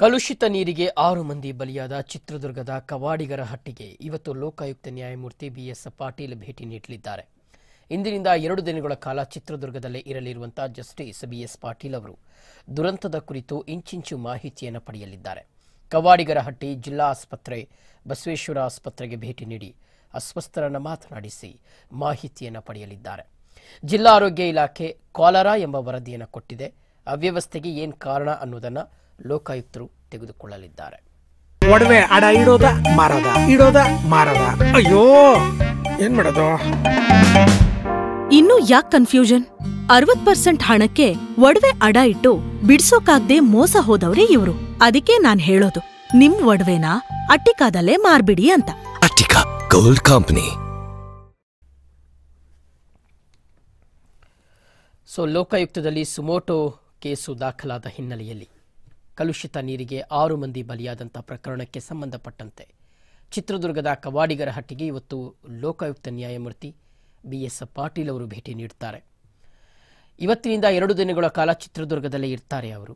ಕಲುಷಿತ ನೀರಿಗೆ ಆರು ಮಂದಿ ಬಲಿಯಾದ ಚಿತ್ರದುರ್ಗದ ಕವಾಡಿಗರ ಹಟ್ಟಿಗೆ ಇವತ್ತು ಲೋಕಾಯುಕ್ತ ನ್ಯಾಯಮೂರ್ತಿ ಬಿಎಸ್ ಪಾಟೀಲ್ ಭೇಟಿ ನೀಡಲಿದ್ದಾರೆ ಇಂದಿನಿಂದ ಎರಡು ದಿನಗಳ ಕಾಲ ಚಿತ್ರದುರ್ಗದಲ್ಲೇ ಇರಲಿರುವಂತಹ ಜಸ್ಟಿಸ್ ಬಿಎಸ್ ಪಾಟೀಲ್ ಅವರು ದುರಂತದ ಕುರಿತು ಇಂಚಿಂಚು ಮಾಹಿತಿಯನ್ನು ಪಡೆಯಲಿದ್ದಾರೆ ಕವಾಡಿಗರ ಹಟ್ಟಿ ಜಿಲ್ಲಾ ಆಸ್ಪತ್ರೆ ಬಸವೇಶ್ವರ ಆಸ್ಪತ್ರೆಗೆ ಭೇಟಿ ನೀಡಿ ಅಸ್ವಸ್ಥರನ್ನು ಮಾತನಾಡಿಸಿ ಮಾಹಿತಿಯನ್ನು ಪಡೆಯಲಿದ್ದಾರೆ ಜಿಲ್ಲಾ ಆರೋಗ್ಯ ಇಲಾಖೆ ಕಾಲರಾ ಎಂಬ ವರದಿಯನ್ನು ಕೊಟ್ಟಿದೆ ಅವ್ಯವಸ್ಥೆಗೆ ಏನು ಕಾರಣ ಅನ್ನೋದನ್ನು ಲೋಕಾಯುಕ್ತರು ತೆಗೆದುಕೊಳ್ಳಲಿದ್ದಾರೆ ಒಡವೆ ಅಡ ಇಡೋದ ಮಾರದ ಇಡೋದ ಮಾರದ ಅಯ್ಯೋ ಏನ್ ಮಾಡೋದು ಇನ್ನು ಯಾಕ್ ಕನ್ಫ್ಯೂಷನ್ ಅರವತ್ ಪರ್ಸೆಂಟ್ ಹಣಕ್ಕೆ ಒಡವೆ ಅಡ ಇಟ್ಟು ಬಿಡ್ಸೋಕಾಗ್ದೆ ಮೋಸ ಹೋದವ್ರೆ ಇವ್ರು ಅದಕ್ಕೆ ನಾನ್ ಹೇಳೋದು ನಿಮ್ ಒಡವೆನ ಅಟ್ಟಿಕಾದಲ್ಲೇ ಮಾರ್ಬಿಡಿ ಅಂತ ಅಟ್ಟಿಕಾ ಗೋಲ್ಡ್ ಕಂಪನಿ ಸೊ ಲೋಕಾಯುಕ್ತದಲ್ಲಿ ಸುಮೋಟೋ ಕೇಸು ದಾಖಲಾದ ಹಿನ್ನೆಲೆಯಲ್ಲಿ ಕಲುಷಿತ ನೀರಿಗೆ ಆರು ಮಂದಿ ಬಲಿಯಾದಂಥ ಪ್ರಕರಣಕ್ಕೆ ಸಂಬಂಧಪಟ್ಟಂತೆ ಚಿತ್ರದುರ್ಗದ ಕವಾಡಿಗರ ಹಟ್ಟಿಗೆ ಇವತ್ತು ಲೋಕಾಯುಕ್ತ ನ್ಯಾಯಮೂರ್ತಿ ಬಿ ಎಸ್ ಪಾಟೀಲ್ ಅವರು ಭೇಟಿ ನೀಡುತ್ತಾರೆ ಇವತ್ತಿನಿಂದ ಎರಡು ದಿನಗಳ ಕಾಲ ಚಿತ್ರದುರ್ಗದಲ್ಲೇ ಇರ್ತಾರೆ ಅವರು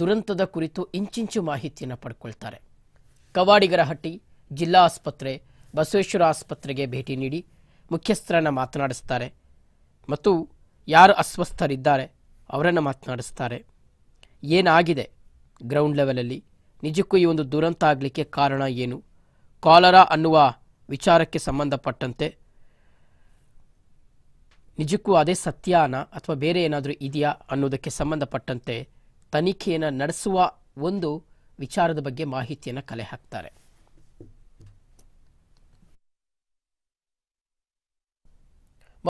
ದುರಂತದ ಕುರಿತು ಇಂಚಿಂಚು ಮಾಹಿತಿಯನ್ನು ಪಡ್ಕೊಳ್ತಾರೆ ಕವಾಡಿಗರಹಟ್ಟಿ ಜಿಲ್ಲಾ ಆಸ್ಪತ್ರೆ ಬಸವೇಶ್ವರ ಆಸ್ಪತ್ರೆಗೆ ಭೇಟಿ ನೀಡಿ ಮುಖ್ಯಸ್ಥರನ್ನು ಮಾತನಾಡಿಸ್ತಾರೆ ಮತ್ತು ಯಾರು ಅಸ್ವಸ್ಥರಿದ್ದಾರೆ ಅವರನ್ನು ಮಾತನಾಡಿಸ್ತಾರೆ ಏನಾಗಿದೆ ಗ್ರೌಂಡ್ ಲೆವೆಲಲ್ಲಿ ನಿಜಕ್ಕೂ ಈ ಒಂದು ದುರಂತ ಆಗಲಿಕ್ಕೆ ಕಾರಣ ಏನು ಕಾಲರಾ ಅನ್ನುವ ವಿಚಾರಕ್ಕೆ ಸಂಬಂಧಪಟ್ಟಂತೆ ನಿಜಕ್ಕೂ ಅದೇ ಸತ್ಯಾನ ಅಥವಾ ಬೇರೆ ಏನಾದರೂ ಇದೆಯಾ ಅನ್ನೋದಕ್ಕೆ ಸಂಬಂಧಪಟ್ಟಂತೆ ತನಿಖೆಯನ್ನು ನಡೆಸುವ ಒಂದು ವಿಚಾರದ ಬಗ್ಗೆ ಮಾಹಿತಿಯನ್ನು ಕಲೆ ಹಾಕ್ತಾರೆ